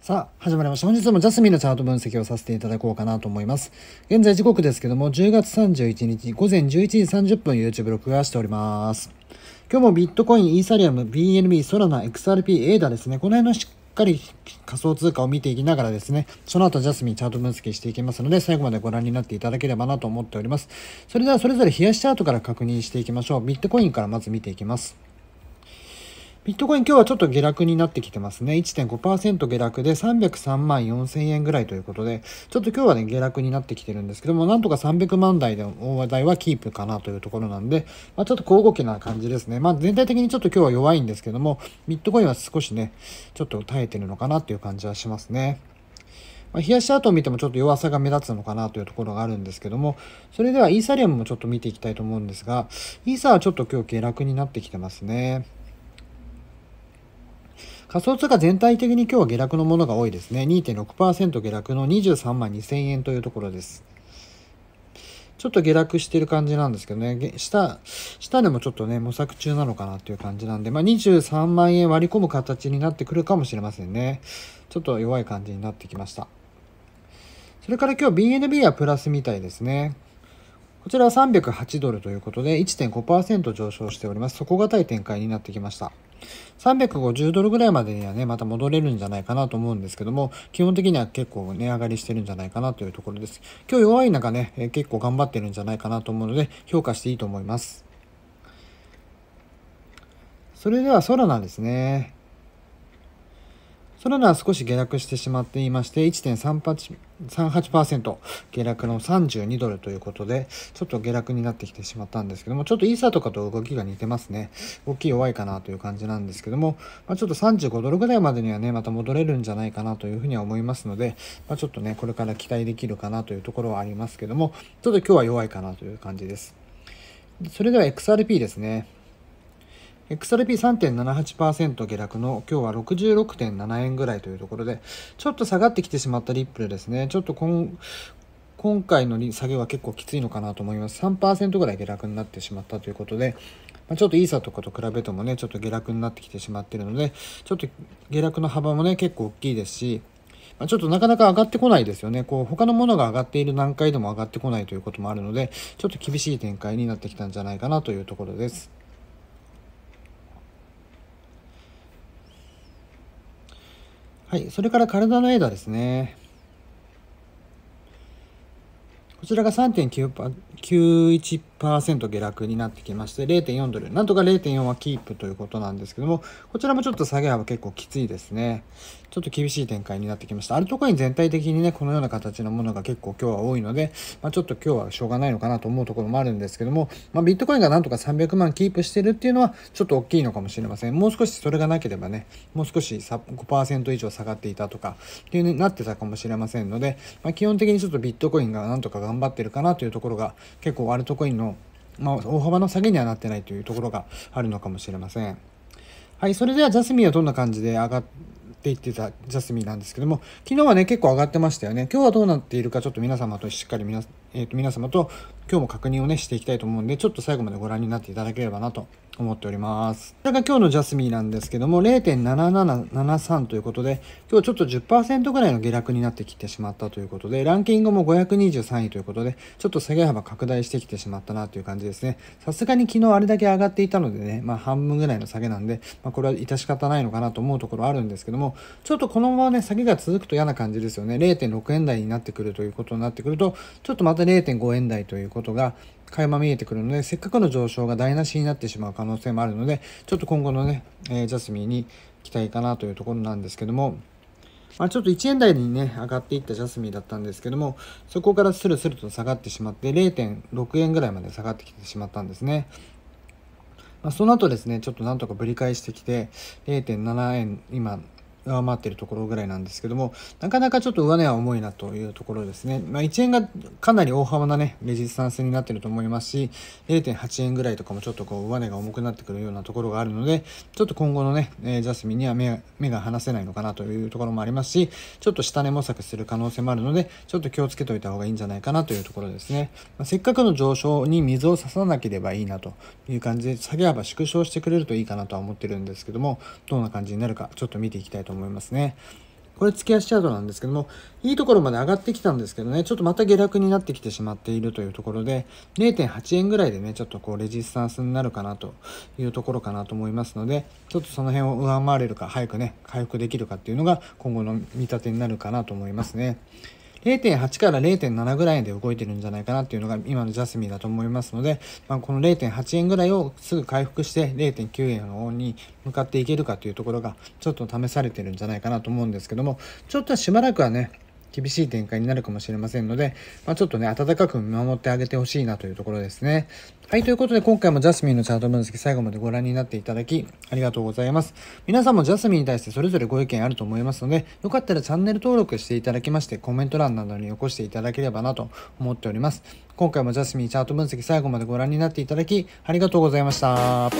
さあ、始まりました。本日もジャスミンのチャート分析をさせていただこうかなと思います。現在時刻ですけども、10月31日午前11時30分 YouTube 録画しております。今日もビットコイン、イーサリアム、BNB、ソラナ、XRP、エーダですね。この辺のしっかり仮想通貨を見ていきながらですね、その後ジャスミンチャート分析していきますので、最後までご覧になっていただければなと思っております。それではそれぞれ冷やしチャートから確認していきましょう。ビットコインからまず見ていきます。ビットコイン今日はちょっと下落になってきてますね。1.5%下落で303万4000円ぐらいということで、ちょっと今日はね、下落になってきてるんですけども、なんとか300万台で大話題はキープかなというところなんで、まあ、ちょっと小動きな感じですね。まあ全体的にちょっと今日は弱いんですけども、ビットコインは少しね、ちょっと耐えてるのかなっていう感じはしますね。まあ、冷やしチを見てもちょっと弱さが目立つのかなというところがあるんですけども、それではイーサリアムもちょっと見ていきたいと思うんですが、イーサはちょっと今日下落になってきてますね。仮想通貨全体的に今日は下落のものが多いですね。2.6%下落の23万2000円というところです。ちょっと下落してる感じなんですけどね、下、下でもちょっとね、模索中なのかなっていう感じなんで、まあ、23万円割り込む形になってくるかもしれませんね。ちょっと弱い感じになってきました。それから今日 BNB はプラスみたいですね。こちらは308ドルということで1.5%上昇しております。底堅い展開になってきました。350ドルぐらいまでにはね、また戻れるんじゃないかなと思うんですけども、基本的には結構値上がりしてるんじゃないかなというところです。今日弱い中ね、え結構頑張ってるんじゃないかなと思うので、評価していいと思います。それでは空なんですね。それらは少し下落してしまっていまして、1.38%下落の32ドルということで、ちょっと下落になってきてしまったんですけども、ちょっとイーサーとかと動きが似てますね。大きい弱いかなという感じなんですけども、まあ、ちょっと35ドルぐらいまでにはね、また戻れるんじゃないかなというふうには思いますので、まあ、ちょっとね、これから期待できるかなというところはありますけども、ちょっと今日は弱いかなという感じです。それでは XRP ですね。XRP3.78% 下落の今日は66.7円ぐらいというところで、ちょっと下がってきてしまったリップルですね。ちょっと今、今回の下げは結構きついのかなと思います。3%ぐらい下落になってしまったということで、まちょっとイーサとかと比べてもね、ちょっと下落になってきてしまってるので、ちょっと下落の幅もね、結構大きいですし、まちょっとなかなか上がってこないですよね。こう、他のものが上がっている段階でも上がってこないということもあるので、ちょっと厳しい展開になってきたんじゃないかなというところです。はい、それから体の枝ですね。こちらが3.91% 0ト下落になってきまして0.4ドルなんとか0.4はキープということなんですけどもこちらもちょっと下げ幅結構きついですねちょっと厳しい展開になってきましたアルトコイン全体的にねこのような形のものが結構今日は多いので、まあ、ちょっと今日はしょうがないのかなと思うところもあるんですけども、まあ、ビットコインがなんとか300万キープしてるっていうのはちょっと大きいのかもしれませんもう少しそれがなければねもう少し5%以上下がっていたとかっていうになってたかもしれませんので、まあ、基本的にちょっとビットコインがなんとか頑張ってるかなというところが結構アルトコインのまあ、大幅の下げにはなってないというところがあるのかもしれません。はい、それではジャスミンはどんな感じで上がっていってたジャスミンなんですけども、昨日はね、結構上がってましたよね。今日はどうなっているか、ちょっと皆様としっかり皆,、えー、と皆様と今日も確認をね、していきたいと思うんで、ちょっと最後までご覧になっていただければなと思っております。これが今日のジャスミーなんですけども、0.7773ということで、今日ちょっと10%ぐらいの下落になってきてしまったということで、ランキングも523位ということで、ちょっと下げ幅拡大してきてしまったなという感じですね。さすがに昨日あれだけ上がっていたのでね、まあ半分ぐらいの下げなんで、まあこれは致し方ないのかなと思うところあるんですけども、ちょっとこのままね、下げが続くと嫌な感じですよね。0.6円台になってくるということになってくると、ちょっとまた0.5円台ということが、垣間見えてくるので、せっかくの上昇が台無しになってしまう可能性もあるので、ちょっと今後のね、えー、ジャスミンに期待かなというところなんですけども、まあ、ちょっと1円台にね、上がっていったジャスミンだったんですけども、そこからスルスルと下がってしまって、0.6円ぐらいまで下がってきてしまったんですね。まあ、その後ですね、ちょっとなんとかぶり返してきて、0.7円今上回ってるところぐらいなんですけども、なかなかちょっと上値は重いなというところですね。まあ、1円がかなり大幅なね、レジスタンスになってると思いますし、0.8円ぐらいとかもちょっとこう上値が重くなってくるようなところがあるので、ちょっと今後のね、えジャスミンには目が離せないのかなというところもありますし、ちょっと下値模索する可能性もあるので、ちょっと気をつけておいた方がいいんじゃないかなというところですね。まあ、せっかくの上昇に水を差さなければいいなという感じで、下げ幅縮小してくれるといいかなとは思ってるんですけども、どんな感じになるかちょっと見ていきたいと思います。思いますね。これ付き足チャートなんですけども、いいところまで上がってきたんですけどね、ちょっとまた下落になってきてしまっているというところで、0.8円ぐらいでね、ちょっとこうレジスタンスになるかなというところかなと思いますので、ちょっとその辺を上回れるか、早くね、回復できるかっていうのが今後の見立てになるかなと思いますね。0.8から0.7ぐらいで動いてるんじゃないかなっていうのが今のジャスミンだと思いますので、まあ、この0.8円ぐらいをすぐ回復して0.9円の方に向かっていけるかというところがちょっと試されてるんじゃないかなと思うんですけどもちょっとしばらくはね厳しい展開になるかもしれませんので、まあ、ちょっとね、暖かく見守ってあげてほしいなというところですね。はい、ということで今回もジャスミンのチャート分析最後までご覧になっていただき、ありがとうございます。皆さんもジャスミンに対してそれぞれご意見あると思いますので、よかったらチャンネル登録していただきまして、コメント欄などに残こしていただければなと思っております。今回もジャスミンチャート分析最後までご覧になっていただき、ありがとうございました。